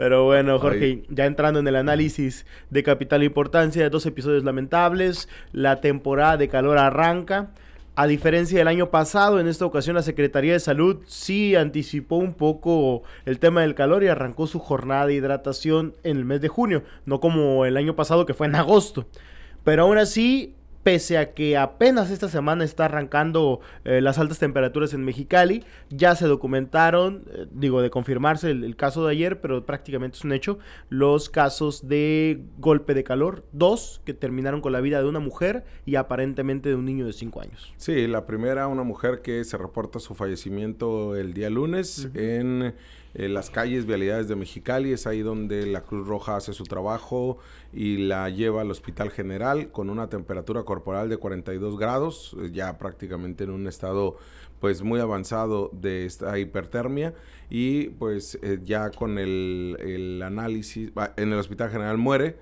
Pero bueno, Jorge, ya entrando en el análisis de Capital e Importancia, dos episodios lamentables, la temporada de calor arranca. A diferencia del año pasado, en esta ocasión la Secretaría de Salud sí anticipó un poco el tema del calor y arrancó su jornada de hidratación en el mes de junio, no como el año pasado que fue en agosto. Pero aún así, pese a que apenas esta semana está arrancando eh, las altas temperaturas en Mexicali, ya se documentaron, eh, digo, de confirmarse el, caso de ayer, pero prácticamente es un hecho, los casos de golpe de calor, dos que terminaron con la vida de una mujer y aparentemente de un niño de cinco años. Sí, la primera, una mujer que se reporta su fallecimiento el día lunes en en eh, las calles, vialidades de Mexicali, es ahí donde la Cruz Roja hace su trabajo y la lleva al Hospital General con una temperatura corporal de 42 grados, eh, ya prácticamente en un estado pues muy avanzado de esta hipertermia y pues eh, ya con el, el análisis, en el Hospital General muere,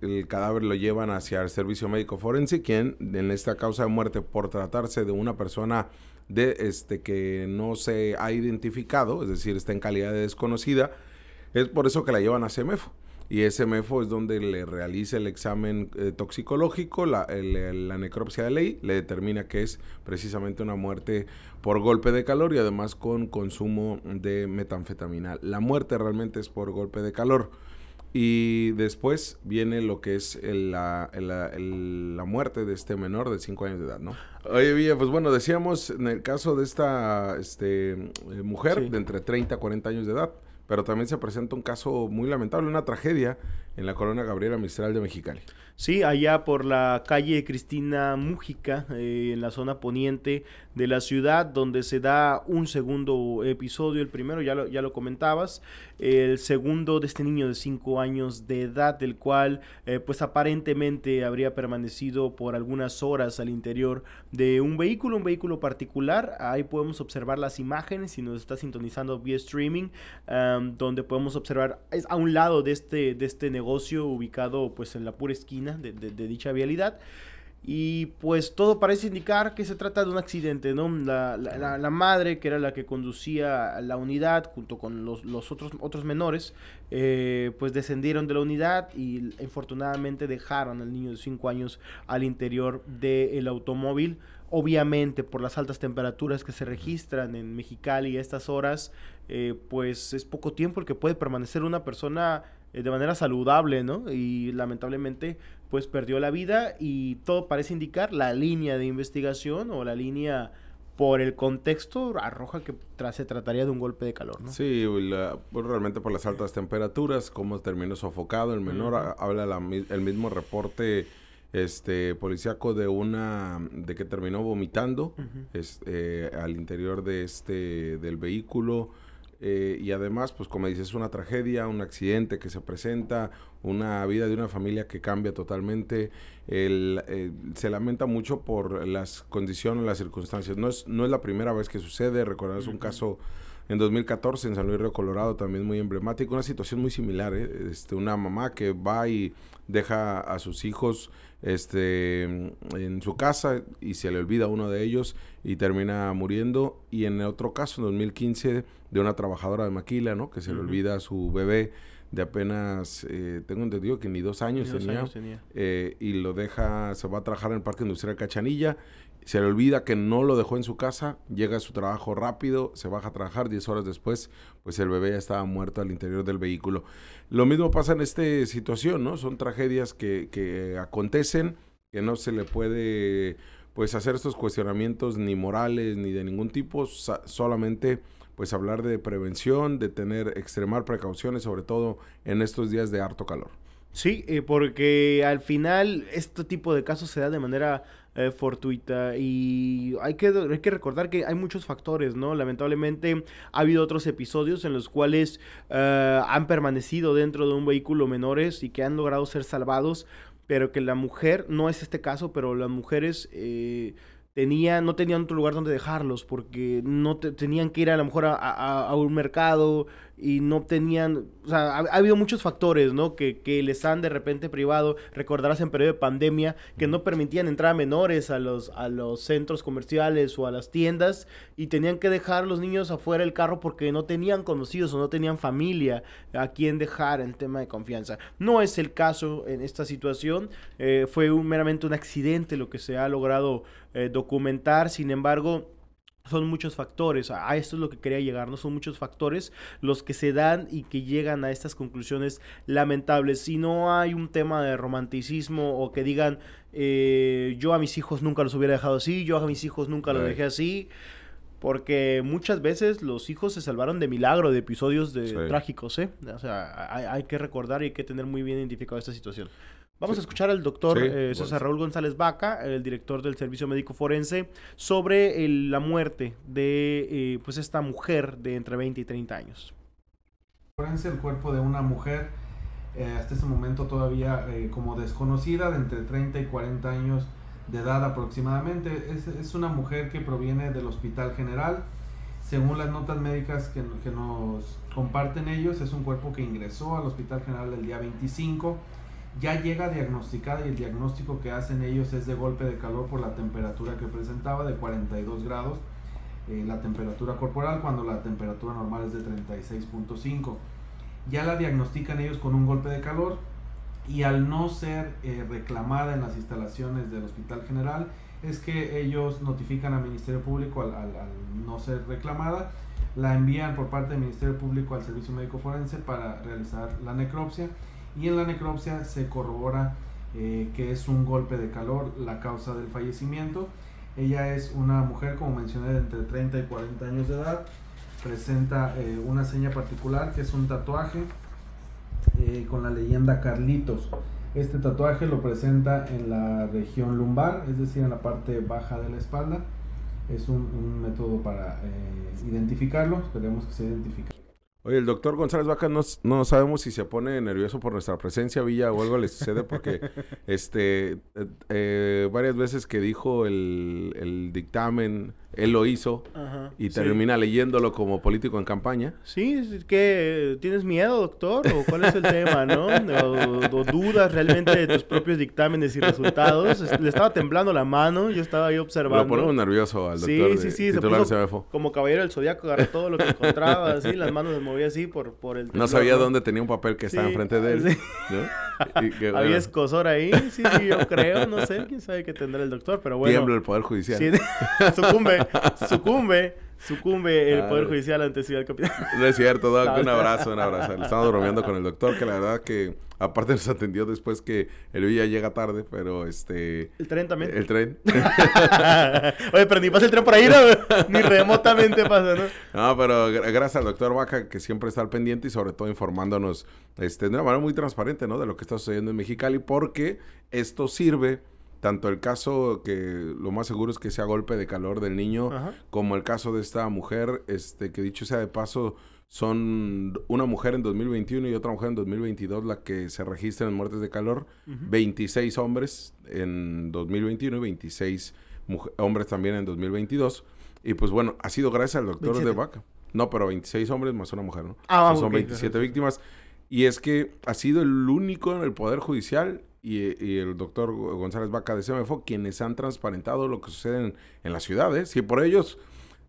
el cadáver lo llevan hacia el servicio médico forense, quien en esta causa de muerte por tratarse de una persona de este que no se ha identificado, es decir, está en calidad de desconocida, es por eso que la llevan a SEMEFO Y ese es donde le realiza el examen eh, toxicológico, la, la, necropsia de ley, le determina que es precisamente una muerte por golpe de calor y además con consumo de metanfetamina. La muerte realmente es por golpe de calor. Y después viene lo que es la, muerte de este menor de 5 años de edad, ¿no? Oye, pues bueno, decíamos en el caso de esta este, eh, mujer de entre 30 a 40 años de edad, pero también se presenta un caso muy lamentable, una tragedia en la Corona Gabriela Mistral de Mexicali. Sí, allá por la calle Cristina Mújica, eh, en la zona poniente de la ciudad, donde se da un segundo episodio. El primero, ya lo, ya lo comentabas, el segundo de este niño de 5 años de edad, del cual eh, pues aparentemente habría permanecido por algunas horas al interior de un vehículo, un vehículo particular. Ahí podemos observar las imágenes, si nos está sintonizando vía streaming, donde podemos observar es a un lado de este, de este negocio ubicado pues en la pura esquina de, dicha vialidad. Y pues todo parece indicar que se trata de un accidente, ¿no? La, madre, que era la que conducía la unidad junto con los, otros, otros menores, eh, pues descendieron de la unidad y infortunadamente dejaron al niño de 5 años al interior del automóvil. Obviamente por las altas temperaturas que se registran en Mexicali a estas horas, eh, pues es poco tiempo el que puede permanecer una persona eh, de manera saludable, ¿no? Y lamentablemente, pues perdió la vida y todo parece indicar la línea de investigación o la línea por el contexto arroja que se trataría de un golpe de calor, ¿no? Sí, pues, realmente por las altas temperaturas, cómo terminó sofocado el menor, habla el mismo reporte este policíaco de una de que terminó vomitando eh, al interior de este del vehículo eh, y además, pues como dices, es una tragedia, un accidente que se presenta, una vida de una familia que cambia totalmente. El, eh, se lamenta mucho por las condiciones, las circunstancias. No es, no es la primera vez que sucede, recordarás un caso en 2014 en San Luis Río Colorado también muy emblemático, una situación muy similar, ¿eh? este, una mamá que va y deja a sus hijos este, en su casa y se le olvida uno de ellos y termina muriendo. Y en el otro caso, en 2015, de una trabajadora de Maquila, ¿no? Que se le olvida a su bebé de apenas, eh, tengo entendido que ni dos años tenía, eh, y lo deja, se va a trabajar en el Parque Industrial Cachanilla se le olvida que no lo dejó en su casa, llega a su trabajo rápido, se baja a trabajar, 10 horas después, pues el bebé ya estaba muerto al interior del vehículo. Lo mismo pasa en esta situación, ¿no? Son tragedias que, que acontecen, que no se le puede, pues, hacer estos cuestionamientos ni morales ni de ningún tipo, solamente pues hablar de prevención, de tener, extremar precauciones, sobre todo en estos días de harto calor. Sí, eh, porque al final este tipo de casos se da de manera eh, fortuita y hay que, hay que recordar que hay muchos factores, ¿no? Lamentablemente ha habido otros episodios en los cuales eh, han permanecido dentro de un vehículo menores y que han logrado ser salvados, pero que la mujer, no es este caso, pero las mujeres... Eh, no tenían otro lugar donde dejarlos porque no tenían que ir a lo mejor a, un mercado y no tenían, o sea, ha, habido muchos factores, ¿no? Que, les han de repente privado, recordarás en periodo de pandemia, que no permitían entrar a menores a los, a los centros comerciales o a las tiendas y tenían que dejar los niños afuera del carro porque no tenían conocidos o no tenían familia a quien dejar en tema de confianza. No es el caso en esta situación, eh, fue meramente un accidente lo que se ha logrado eh, documentar, sin embargo, son muchos factores, a esto es lo que quería llegar, no son muchos factores los que se dan y que llegan a estas conclusiones lamentables. Si no hay un tema de romanticismo o que digan, eh, yo a mis hijos nunca los hubiera dejado así, yo a mis hijos nunca los dejé así, porque muchas veces los hijos se salvaron de milagro, de episodios de, trágicos, ¿eh? O sea, hay, que recordar y hay que tener muy bien identificado esta situación. Vamos a escuchar al doctor eh, Raúl González Vaca, el director del Servicio Médico Forense, sobre la muerte de eh, pues esta mujer de entre 20 y 30 años. Forense, el cuerpo de una mujer eh, hasta ese momento todavía como desconocida, de entre 30 y 40 años de edad aproximadamente. Es, una mujer que proviene del Hospital General. Según las notas médicas que, que nos comparten ellos, es un cuerpo que ingresó al Hospital General el día 25 ya llega diagnosticada y el diagnóstico que hacen ellos es de golpe de calor por la temperatura que presentaba de 42 grados, eh, la temperatura corporal cuando la temperatura normal es de 36.5. Ya la diagnostican ellos con un golpe de calor y al no ser eh, reclamada en las instalaciones del Hospital General, es que ellos notifican al Ministerio Público al no ser reclamada, la envían por parte del Ministerio Público al Servicio Médico Forense para realizar la necropsia y en la necropsia se corrobora eh, que es un golpe de calor la causa del fallecimiento. Ella es una mujer, como mencioné, de entre 30 y 40 años de edad. Presenta eh, una seña particular que es un tatuaje eh, con la leyenda Carlitos. Este tatuaje lo presenta en la región lumbar, es decir, en la parte baja de la espalda. Es un método para identificarlo. Esperemos que se identifique. Oye, el doctor González Vaca no, no, sabemos si se pone nervioso por nuestra presencia, Villa, o algo le sucede, porque este, eh, eh, varias veces que dijo el, el dictamen él lo hizo y termina leyéndolo como político en campaña. Sí, es que tienes miedo, doctor, o cuál es el tema, ¿no? dudas realmente de tus propios dictámenes y resultados. Le estaba temblando la mano, yo estaba ahí observando. Lo muy nervioso al doctor. Sí, sí, sí, se como caballero del zodiaco, agarró todo lo que encontraba, así, las manos se movía así por, por el. no sabía dónde tenía un papel que estaba enfrente de él. Había escosor ahí, sí, yo creo, no sé, quién sabe qué tendrá el doctor, pero bueno. Tiembla el poder judicial. Sí, sucumbe. sucumbe, sucumbe el Poder Judicial ante Ciudad Capital. No es cierto, Doc. Un abrazo, un abrazo. estamos bromeando con el doctor, que la verdad que aparte nos atendió después que el día llega tarde, pero este... El tren también. El tren. Oye, pero ni pasa el tren por ahí, ni remotamente pasa, ¿no? No, pero gracias al doctor Baca, que siempre está al pendiente y sobre todo informándonos este, de una manera muy transparente, ¿no? De lo que está sucediendo en Mexicali, porque esto sirve tanto el caso que lo más seguro es que sea golpe de calor del niño, como el caso de esta mujer, este, que dicho sea de paso, son una mujer en 2021 y otra mujer en 2022 la que se registran en muertes de calor, 26 hombres en 2021 y 26 hombres también en 2022. Y pues bueno, ha sido gracias al doctor de Vaca. No, pero 26 hombres más una mujer, ¿no? Ah, son 27 víctimas. Y es que ha sido el único en el Poder Judicial eh, y, el doctor González Vaca de CMFO quienes han transparentado lo que sucede en, en las ciudades. ¿eh? Si por ellos,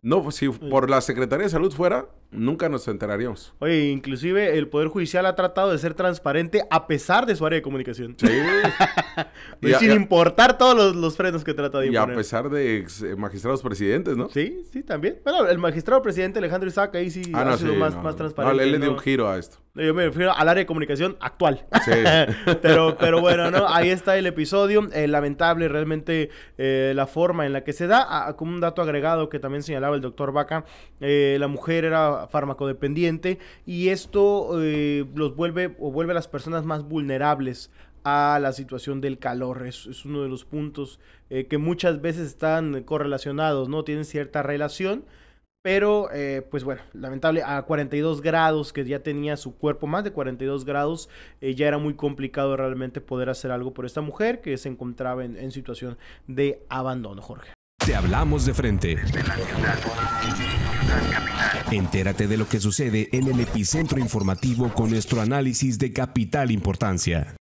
no, si por la Secretaría de Salud fuera, nunca nos enteraríamos. Oye, inclusive el Poder Judicial ha tratado de ser transparente a pesar de su área de comunicación. Sí. y sin importar todos los, frenos que trata de imponer. Y a pesar de eh, magistrados presidentes, ¿no? Sí, sí, también. Bueno, el magistrado presidente Alejandro Isaac ahí sí ah, ha sido más, transparente. No, él le dio un giro a esto. Yo me refiero al área de comunicación actual. Sí. pero, pero bueno, ¿no? Ahí está el episodio. Eh, lamentable realmente eh, la forma en la que se da. Ah, ah, como un dato agregado que también señalaba el doctor Vaca, la mujer era fármaco dependiente y esto eh, los vuelve o vuelve a las personas más vulnerables a la situación del calor. Es, uno de los puntos eh, que muchas veces están correlacionados, ¿no? Tienen cierta relación. Pero, eh, pues bueno, lamentable, a 42 grados que ya tenía su cuerpo, más de 42 grados, ya era muy complicado realmente poder hacer algo por esta mujer que se encontraba en situación de abandono, Jorge. Te hablamos de frente. Entérate de lo que sucede en el epicentro informativo con nuestro análisis de capital importancia.